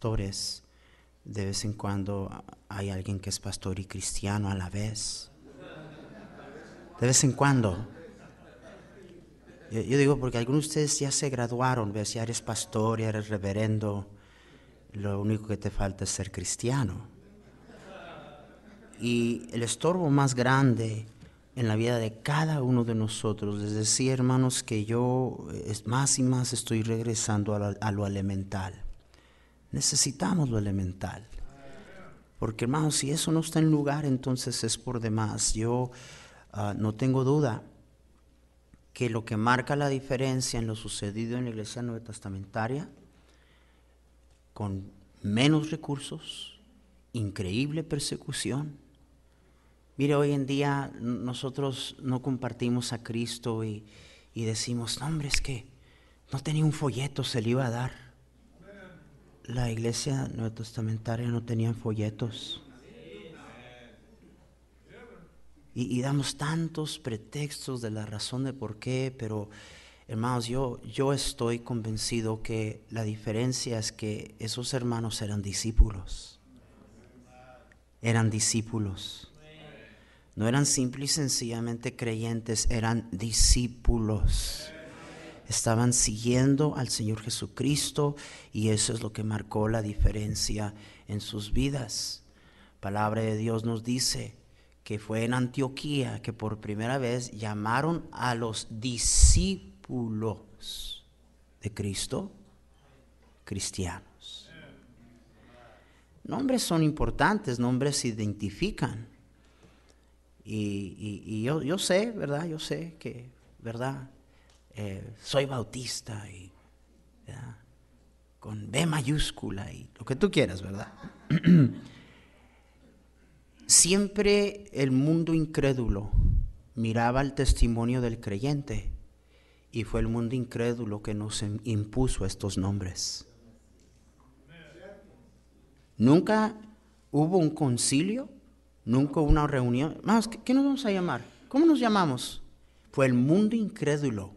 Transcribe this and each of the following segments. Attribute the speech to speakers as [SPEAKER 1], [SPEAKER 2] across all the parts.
[SPEAKER 1] pastores. De vez en cuando hay alguien que es pastor y cristiano a la vez. De vez en cuando. Yo, digo, porque algunos de ustedes ya se graduaron, ya eres pastor, ya eres reverendo. Lo único que te falta es ser cristiano. Y el estorbo más grande en la vida de cada uno de nosotros. Es decir, hermanos, que yo más y más estoy regresando a lo elemental. Necesitamos lo elemental. Porque hermanos si eso no está en lugar, entonces es por demás. Yo ah, no tengo duda que lo que marca la diferencia en lo sucedido en la iglesia nueva testamentaria, con menos recursos, increíble persecución. Mire, hoy en día nosotros no compartimos a Cristo y, y decimos, no hombre, es que no tenía un folleto, se le iba a dar la iglesia no testamentaria no tenían folletos. Y, damos tantos pretextos de la razón de por qué, pero hermanos, yo, yo estoy convencido que la diferencia es que esos hermanos eran discípulos. Eran discípulos. No eran simple y sencillamente creyentes, eran discípulos estaban siguiendo al Señor Jesucristo y eso es lo que marcó la diferencia en sus vidas. Palabra de Dios nos dice que fue en Antioquía que por primera vez llamaron a los discípulos de Cristo cristianos. Nombres son importantes, nombres se identifican. Y, yo, yo sé, ¿verdad? Yo sé que, ¿verdad? Eh, soy bautista y con B mayúscula y lo que tú quieras, ¿verdad? Siempre el mundo incrédulo miraba el testimonio del creyente y fue el mundo incrédulo que nos impuso estos nombres. Nunca hubo un concilio, nunca una reunión. Más, ¿qué, nos vamos a llamar? ¿Cómo nos llamamos? Fue el mundo incrédulo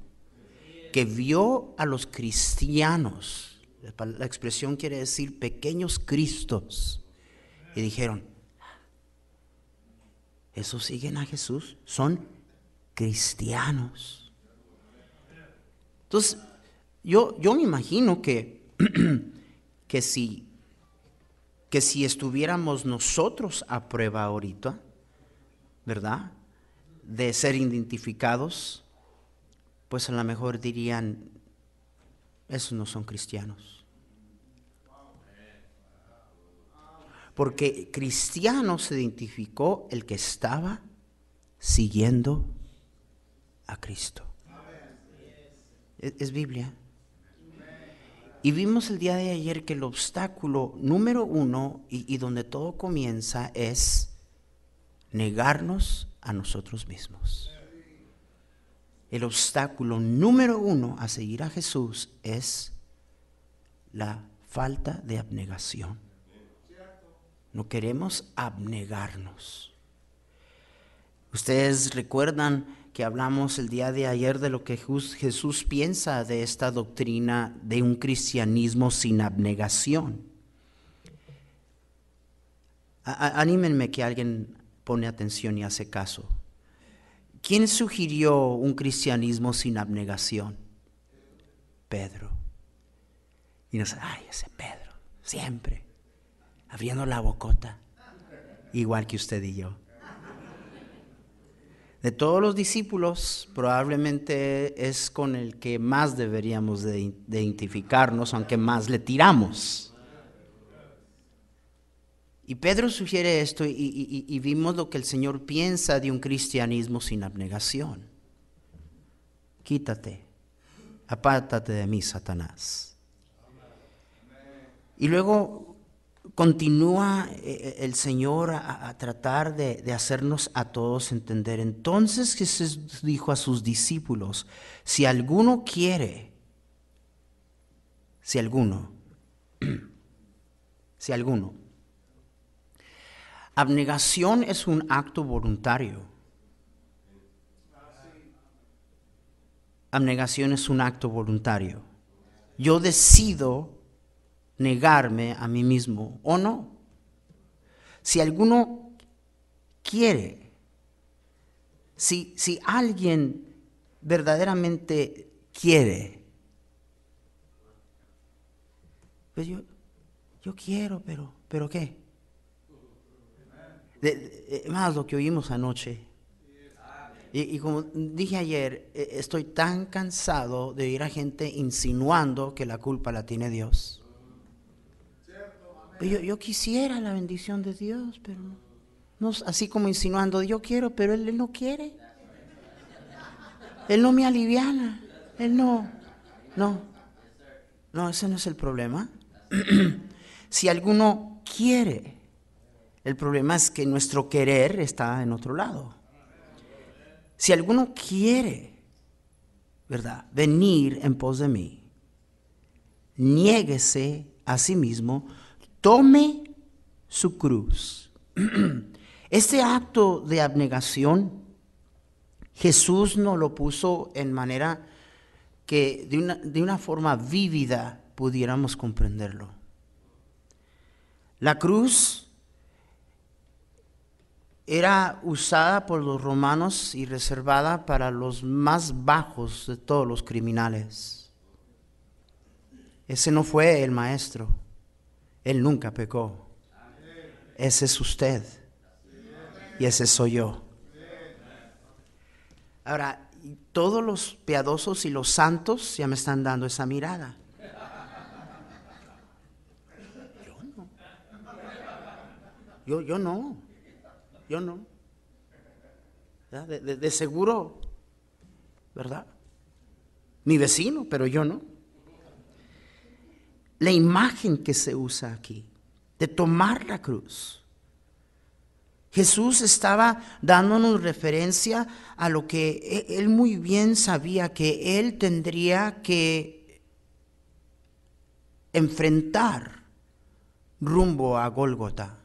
[SPEAKER 1] que vio a los cristianos, la expresión quiere decir pequeños cristos, y dijeron, esos siguen a Jesús, son cristianos. Entonces, yo, yo me imagino que, que, si, que si estuviéramos nosotros a prueba ahorita, ¿verdad? De ser identificados, pues a lo mejor dirían, esos no son cristianos. Porque cristiano se identificó el que estaba siguiendo a Cristo. Es, Biblia. Y vimos el día de ayer que el obstáculo número uno y donde todo comienza es negarnos a nosotros mismos el obstáculo número uno a seguir a Jesús es la falta de abnegación. No queremos abnegarnos. Ustedes recuerdan que hablamos el día de ayer de lo que Jesús piensa de esta doctrina de un cristianismo sin abnegación. anímenme que alguien pone atención y hace caso. ¿Quién sugirió un cristianismo sin abnegación? Pedro. Y nos, ay, ese Pedro, siempre, abriendo la bocota, igual que usted y yo. De todos los discípulos, probablemente es con el que más deberíamos de identificarnos, aunque más le tiramos. Y Pedro sugiere esto y, vimos lo que el Señor piensa de un cristianismo sin abnegación. Quítate, apártate de mí, Satanás. Y luego continúa eh, eh, el Señor a, tratar de, hacernos a todos entender. Entonces Jesús dijo a sus discípulos, si alguno quiere, si alguno, si alguno, Abnegación es un acto voluntario. Abnegación es un acto voluntario. Yo decido negarme a mí mismo o no. Si alguno quiere, si, si alguien verdaderamente quiere, pues yo, yo quiero, pero, pero ¿qué? más lo que oímos anoche. Y, como dije ayer, e, estoy tan cansado de oír a gente insinuando que la culpa la tiene Dios. Pues yo, yo quisiera la bendición de Dios, pero no. Así como insinuando, yo quiero, pero Él, no quiere. Él no me aliviana. Él no. No. No, ese no es el problema. si alguno quiere el problema es que nuestro querer está en otro lado. Si alguno quiere, ¿verdad?, venir en pos de mí, niéguese a sí mismo, tome su cruz. Este acto de abnegación, Jesús nos lo puso en manera que de una, de una forma vívida pudiéramos comprenderlo. La cruz era usada por los romanos y reservada para los más bajos de todos los criminales. Ese no fue el maestro. Él nunca pecó. Ese es usted. Y ese soy yo. Ahora, todos los piadosos y los santos ya me están dando esa mirada. Yo no. Yo, yo no yo no. De, seguro, ¿verdad? Mi vecino, pero yo no. La imagen que se usa aquí, de tomar la cruz. Jesús estaba dándonos referencia a lo que e, él muy bien sabía que él tendría que enfrentar rumbo a Gólgota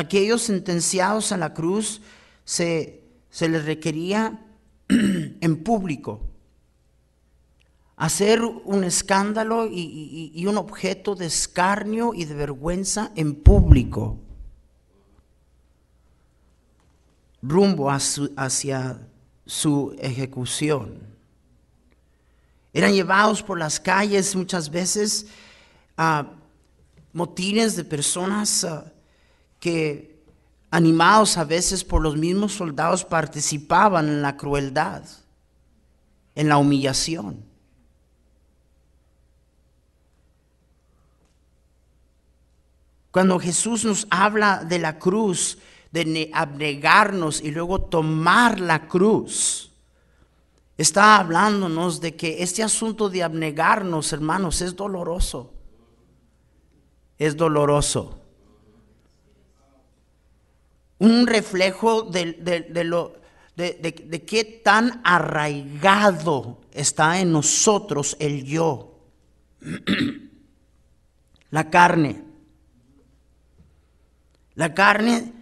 [SPEAKER 1] aquellos sentenciados a la cruz se, les requería en público hacer un escándalo y, un objeto de escarnio y de vergüenza en público, rumbo hacia su ejecución. Eran llevados por las calles muchas veces a motines de personas que animados a veces por los mismos soldados participaban en la crueldad, en la humillación. Cuando Jesús nos habla de la cruz, de abnegarnos y luego tomar la cruz, está hablándonos de que este asunto de abnegarnos, hermanos, es doloroso. Es doloroso un reflejo de, lo, de, de qué tan arraigado está en nosotros el yo, la carne. La carne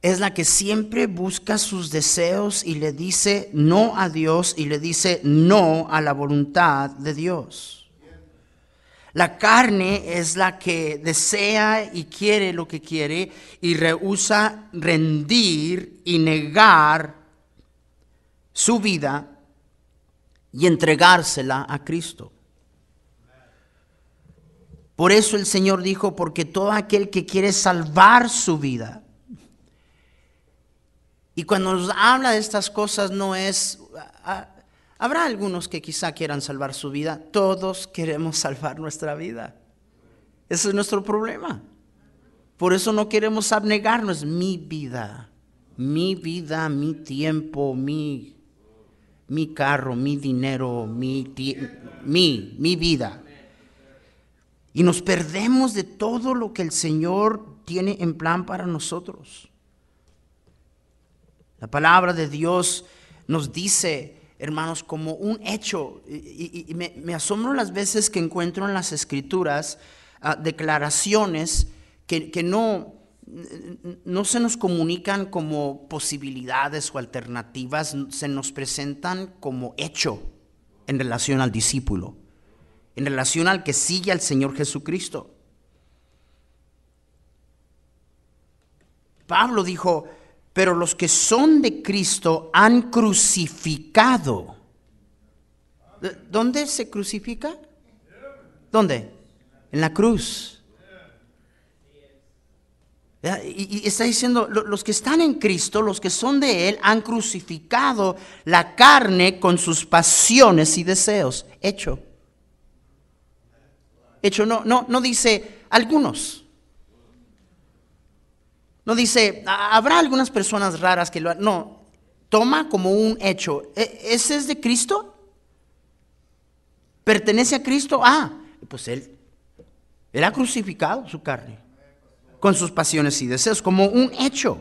[SPEAKER 1] es la que siempre busca sus deseos y le dice no a Dios y le dice no a la voluntad de Dios. La carne es la que desea y quiere lo que quiere y rehúsa rendir y negar su vida y entregársela a Cristo. Por eso el Señor dijo, porque todo aquel que quiere salvar su vida, y cuando nos habla de estas cosas no es, ah, Habrá algunos que quizá quieran salvar su vida. Todos queremos salvar nuestra vida. Ese es nuestro problema. Por eso no queremos abnegarnos. Mi vida, mi vida, mi tiempo, mi, mi carro, mi dinero, mi, mi, mi vida. Y nos perdemos de todo lo que el Señor tiene en plan para nosotros. La palabra de Dios nos dice hermanos, como un hecho. Y, me, asombro las veces que encuentro en las escrituras ah, declaraciones que, no, no se nos comunican como posibilidades o alternativas, se nos presentan como hecho en relación al discípulo, en relación al que sigue al Señor Jesucristo. Pablo dijo, pero los que son de Cristo han crucificado. ¿Dónde se crucifica? ¿Dónde? En la cruz. Y, está diciendo, los que están en Cristo, los que son de Él, han crucificado la carne con sus pasiones y deseos. Hecho. Hecho, no, no, no dice algunos. No dice, ah, habrá algunas personas raras que lo... No, toma como un hecho. E, ¿Ese es de Cristo? ¿Pertenece a Cristo? Ah, pues él ha crucificado su carne con sus pasiones y deseos, como un hecho.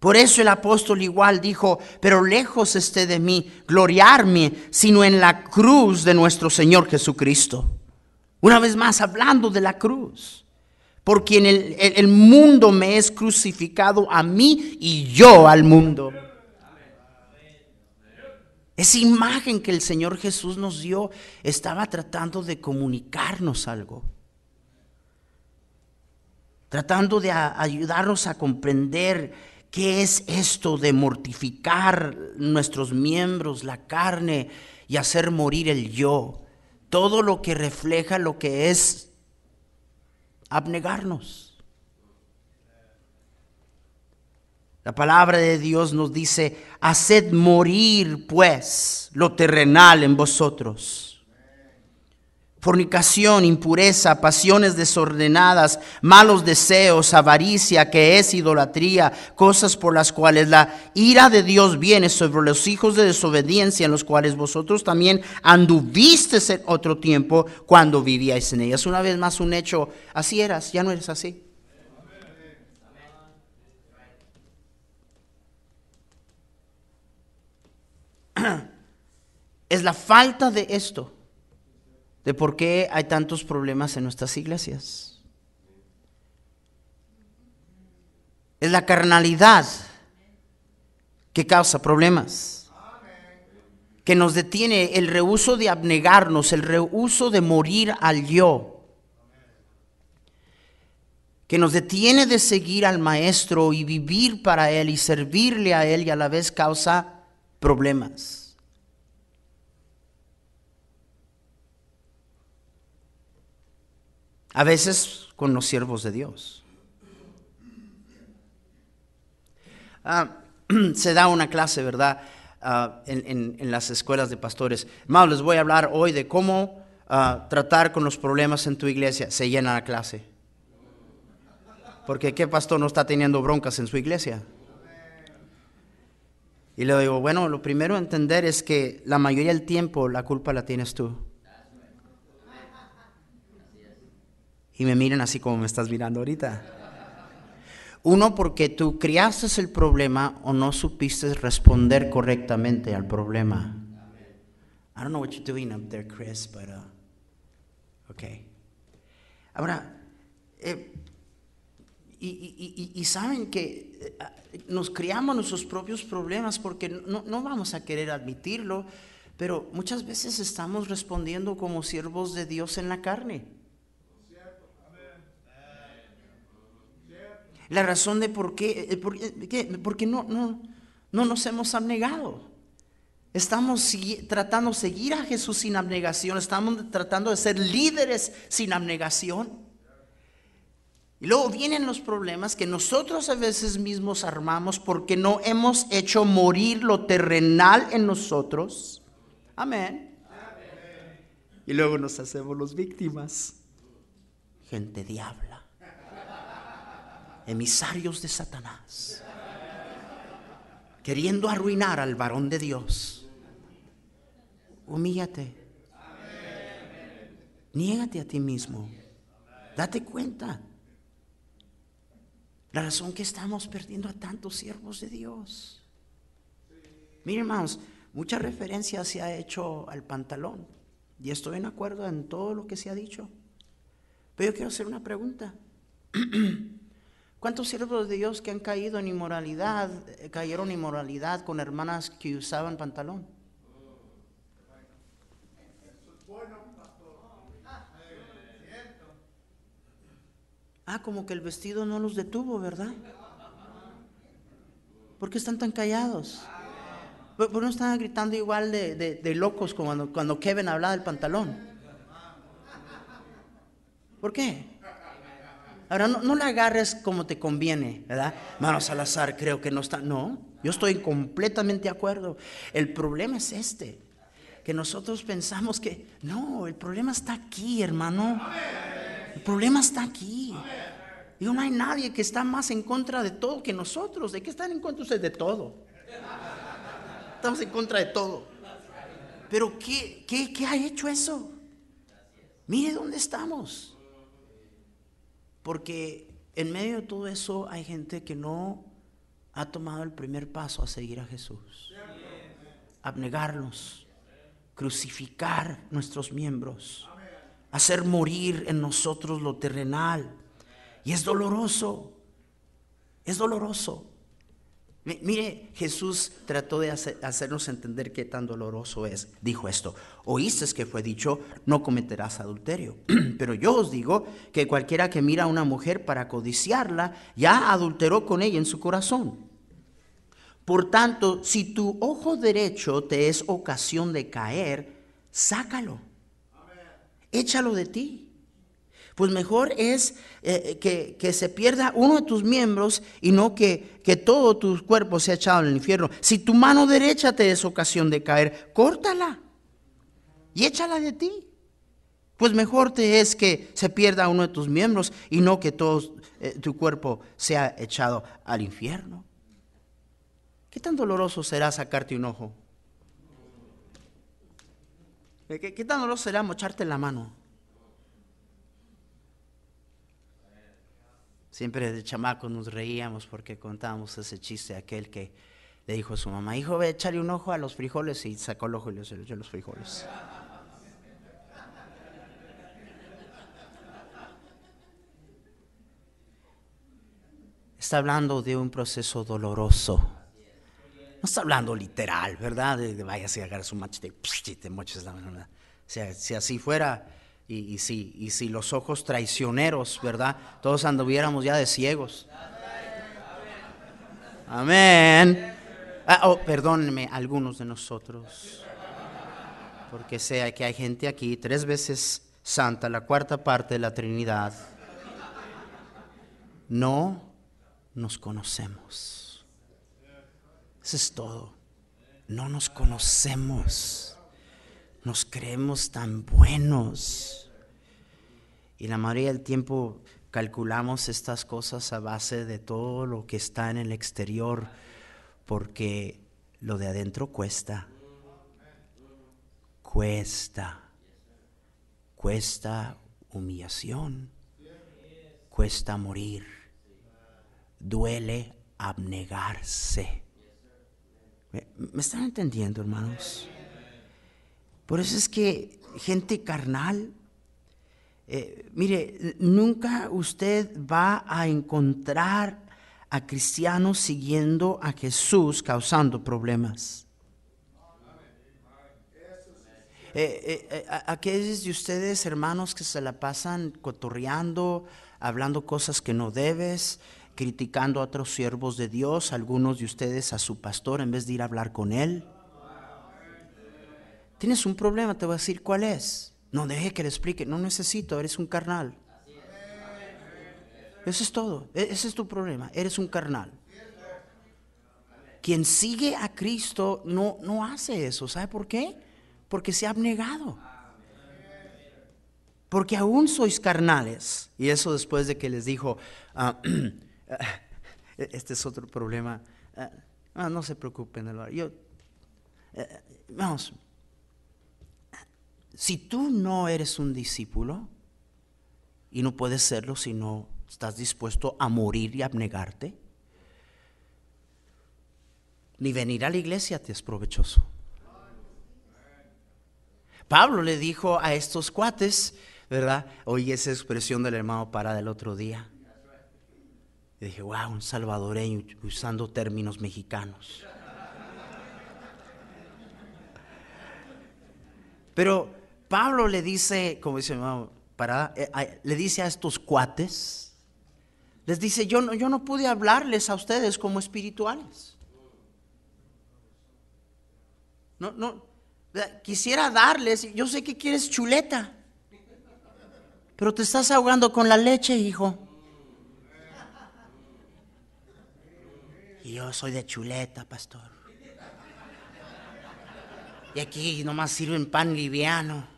[SPEAKER 1] Por eso el apóstol igual dijo, pero lejos esté de mí gloriarme, sino en la cruz de nuestro Señor Jesucristo. Una vez más, hablando de la cruz por quien el, mundo me es crucificado a mí y yo al mundo. Esa imagen que el Señor Jesús nos dio estaba tratando de comunicarnos algo, tratando de ayudarnos a comprender qué es esto de mortificar nuestros miembros, la carne y hacer morir el yo, todo lo que refleja lo que es abnegarnos. La palabra de Dios nos dice, haced morir pues lo terrenal en vosotros fornicación, impureza, pasiones desordenadas, malos deseos, avaricia, que es idolatría, cosas por las cuales la ira de Dios viene sobre los hijos de desobediencia, en los cuales vosotros también anduvisteis en otro tiempo cuando vivíais en ellas. Una vez más un hecho, así eras, ya no eres así. Es la falta de esto de por qué hay tantos problemas en nuestras iglesias. Es la carnalidad que causa problemas, que nos detiene el rehuso de abnegarnos, el rehuso de morir al yo que nos detiene de seguir al Maestro y vivir para Él y servirle a Él y a la vez causa problemas. A veces con los siervos de Dios. Ah, se da una clase, ¿verdad? Ah, en, las escuelas de pastores. Mao les voy a hablar hoy de cómo ah, tratar con los problemas en tu iglesia. Se llena la clase. Porque ¿qué pastor no está teniendo broncas en su iglesia? Y le digo, bueno, lo primero a entender es que la mayoría del tiempo la culpa la tienes tú. y me miran así como me estás mirando ahorita. Uno, porque tú criaste el problema o no supiste responder correctamente al problema. I don't know what you're doing up there, Chris, but uh, okay. Ahora, eh, y, y, y, y, saben que eh, nos criamos nuestros propios problemas porque no, no vamos a querer admitirlo, pero muchas veces estamos respondiendo como siervos de Dios en la carne. la razón de por eh, eh, qué, porque no, no, no nos hemos abnegado. Estamos tratando de seguir a Jesús sin abnegación, estamos tratando de ser líderes sin abnegación. Y luego vienen los problemas que nosotros a veces mismos armamos porque no hemos hecho morir lo terrenal en nosotros. Amén. Y luego nos hacemos los víctimas. Gente diablo emisarios de Satanás, queriendo arruinar al varón de Dios. Humíllate. Niégate a ti mismo. Date cuenta. La razón que estamos perdiendo a tantos siervos de Dios. Miren, hermanos, mucha referencia se ha hecho al pantalón. Y estoy en acuerdo en todo lo que se ha dicho. Pero yo quiero hacer una pregunta. ¿Cuántos siervos de Dios que han caído en inmoralidad, eh, cayeron en inmoralidad con hermanas que usaban pantalón? Ah, como que el vestido no los detuvo, ¿verdad? ¿Por qué están tan callados? ¿Por qué no están gritando igual de, locos como cuando, cuando Kevin hablaba del pantalón? ¿Por qué? Ahora, no, no la agarres como te conviene, ¿verdad? al azar creo que no está. No, yo estoy completamente de acuerdo. El problema es este, que nosotros pensamos que, no, el problema está aquí, hermano. El problema está aquí. Y no hay nadie que está más en contra de todo que nosotros. ¿De qué están en contra ustedes? De todo. Estamos en contra de todo. Pero ¿qué, qué, qué ha hecho eso? Mire dónde estamos. Porque en medio de todo eso hay gente que no ha tomado el primer paso a seguir a Jesús. Abnegarnos, crucificar nuestros miembros, hacer morir en nosotros lo terrenal. Y es doloroso, es doloroso. Mire, Jesús trató de hacernos entender qué tan doloroso es. Dijo esto, oíste que fue dicho, no cometerás adulterio. Pero yo os digo que cualquiera que mira a una mujer para codiciarla, ya adulteró con ella en su corazón. Por tanto, si tu ojo derecho te es ocasión de caer, sácalo. Échalo de ti pues mejor es eh, eh, que, se pierda uno de tus miembros y no que, que todo tu cuerpo sea echado al infierno. Si tu mano derecha te es ocasión de caer, córtala y échala de ti. Pues mejor te es que se pierda uno de tus miembros y no que todo eh, tu cuerpo sea echado al infierno. ¿Qué tan doloroso será sacarte un ojo? qué tan doloroso será mocharte la mano? Siempre de chamaco nos reíamos porque contábamos ese chiste aquel que le dijo a su mamá, hijo, ve, échale un ojo a los frijoles y sacó el ojo y le los frijoles. Está hablando de un proceso doloroso. No está hablando literal, ¿verdad? De, vaya a agarras su machete y, te moches la mano. si así fuera, y, si, y si los ojos traicioneros, ¿verdad? Todos anduviéramos ya de ciegos. Amén. Ah, oh, perdónenme, algunos de nosotros. Porque sé que hay gente aquí tres veces santa, la cuarta parte de la Trinidad. No nos conocemos. Eso es todo. No nos conocemos nos creemos tan buenos. Y la mayoría del tiempo calculamos estas cosas a base de todo lo que está en el exterior, porque lo de adentro cuesta. Cuesta. Cuesta humillación. Cuesta morir. Duele abnegarse. ¿Me, están entendiendo, hermanos? Por eso es que gente carnal, eh, mire, nunca usted va a encontrar a cristianos siguiendo a Jesús causando problemas. Eh, eh, aquellos de ustedes, hermanos, que se la pasan cotorreando, hablando cosas que no debes, criticando a otros siervos de Dios, algunos de ustedes a su pastor en vez de ir a hablar con él. Tienes un problema, te voy a decir cuál es. No deje que le explique, no necesito, eres un carnal. Eso es todo, e-, ese es tu problema, eres un carnal. Quien sigue a Cristo no, no hace eso, ¿sabe por qué? Porque se ha abnegado. Porque aún sois carnales. Y eso después de que les dijo, ah, e-, este es otro problema, ah, ah, no se preocupen, yo, eh, vamos, si tú no eres un discípulo, y no puedes serlo si no estás dispuesto a morir y abnegarte, ni venir a la iglesia te es provechoso. Pablo le dijo a estos cuates, ¿verdad? Oí esa expresión del hermano para del otro día. Y dije, wow, un salvadoreño usando términos mexicanos. Pero Pablo le dice, como dice mi mamá, eh, le dice a estos cuates, les dice, yo no, yo no pude hablarles a ustedes como espirituales. No, no, quisiera darles, yo sé que quieres chuleta, pero te estás ahogando con la leche, hijo. Y yo soy de chuleta, pastor. Y aquí nomás sirven pan liviano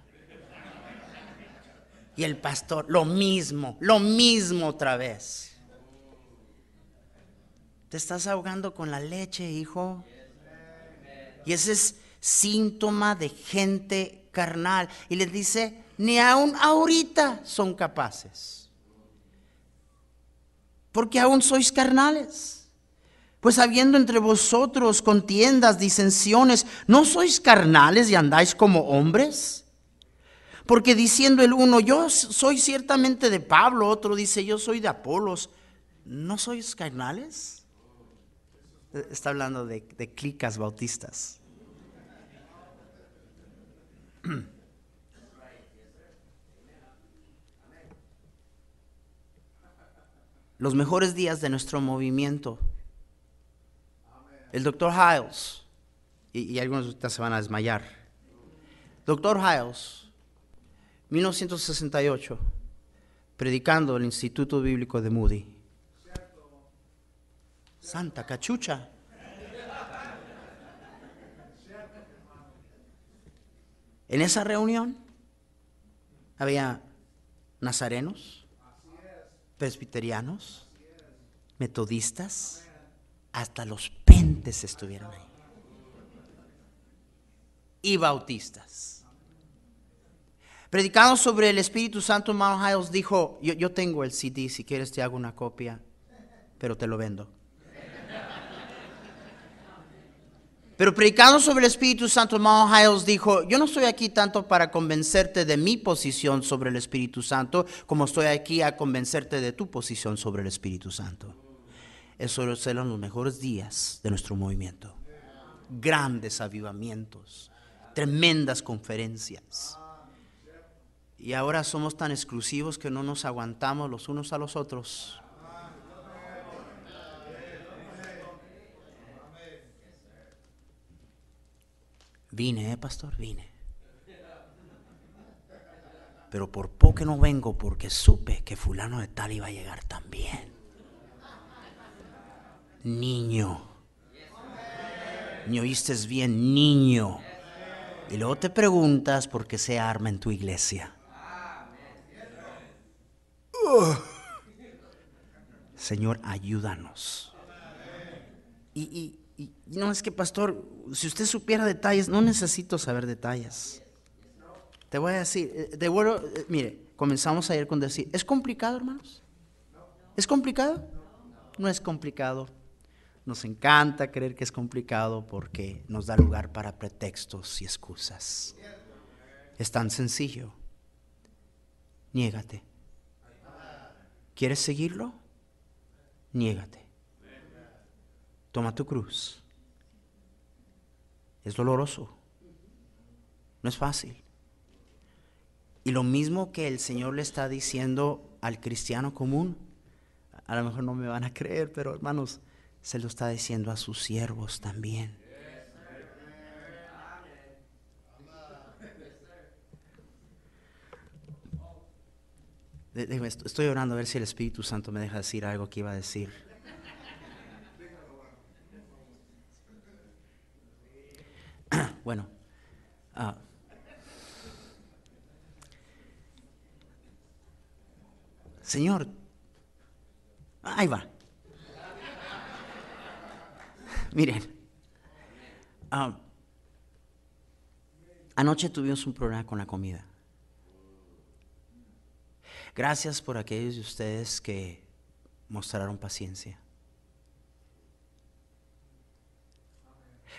[SPEAKER 1] y el pastor, lo mismo, lo mismo otra vez. Te estás ahogando con la leche, hijo. Y ese es síntoma de gente carnal. Y les dice, ni aún ahorita son capaces. Porque aún sois carnales. Pues habiendo entre vosotros contiendas, disensiones, ¿no sois carnales y andáis como hombres? Porque diciendo el uno, yo soy ciertamente de Pablo, otro dice, yo soy de Apolos, ¿no sois carnales? Eh, está hablando de, de clicas bautistas. Los mejores días de nuestro movimiento. El doctor Hiles, y, y algunos de ustedes se van a desmayar. Doctor Hiles 1968, predicando el Instituto Bíblico de Moody. Santa cachucha. En esa reunión había nazarenos, presbiterianos, metodistas, hasta los pentes estuvieron ahí. Y bautistas. Predicando sobre el Espíritu Santo, Mao Hiles dijo, yo, tengo el CD, si quieres te hago una copia, pero te lo vendo. Pero predicando sobre el Espíritu Santo, Mao Hiles dijo, yo no estoy aquí tanto para convencerte de mi posición sobre el Espíritu Santo, como estoy aquí a convencerte de tu posición sobre el Espíritu Santo. Esos eran los mejores días de nuestro movimiento. Grandes avivamientos, tremendas conferencias. Y ahora somos tan exclusivos que no nos aguantamos los unos a los otros. Vine, ¿eh, pastor? Vine. Pero por poco no vengo porque supe que fulano de tal iba a llegar también. Niño. ¿Me oíste bien, niño? Y luego te preguntas por qué se arma en tu iglesia. Señor, ayúdanos. Y, no es que, pastor, si usted supiera detalles, no necesito saber detalles. Te voy a decir, eh, de vuelo, eh, mire, comenzamos ayer con decir, ¿es complicado, hermanos? ¿Es complicado? No es complicado. Nos encanta creer que es complicado porque nos da lugar para pretextos y excusas. Es tan sencillo. Niégate. ¿Quieres seguirlo? Niégate. Toma tu cruz. Es doloroso. No es fácil. Y lo mismo que el Señor le está diciendo al cristiano común, a lo mejor no me van a creer, pero hermanos, se lo está diciendo a sus siervos también. estoy orando a ver si el Espíritu Santo me deja decir algo que iba a decir. Bueno, ah, Señor, ahí va. Miren, ah, anoche tuvimos un problema con la comida. Gracias por aquellos de ustedes que mostraron paciencia.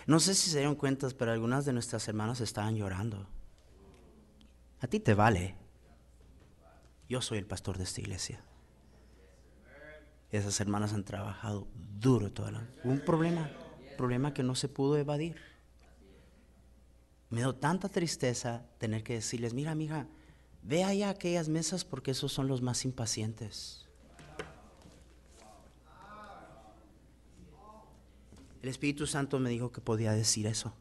[SPEAKER 1] No sé si se dieron cuenta, pero algunas de nuestras hermanas estaban llorando. A ti te vale. Yo soy el pastor de esta iglesia. Esas hermanas han trabajado duro toda la un problema, problema que no se pudo evadir. Me dio tanta tristeza tener que decirles, mira, mija, Ve allá aquellas mesas porque esos son los más impacientes. El Espíritu Santo me dijo que podía decir eso.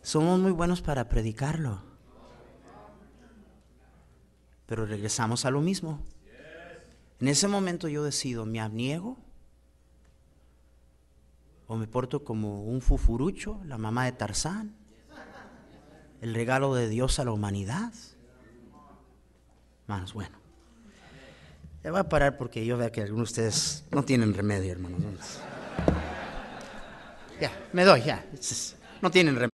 [SPEAKER 1] Somos muy buenos para predicarlo. Pero regresamos a lo mismo. En ese momento yo decido, ¿me abniego? ¿O me porto como un fufurucho, la mamá de Tarzán? el regalo de Dios a la humanidad. Hermanos, bueno. Ya voy a parar porque yo veo que algunos de ustedes no tienen remedio, hermanos. Ya, me doy, ya. No tienen remedio.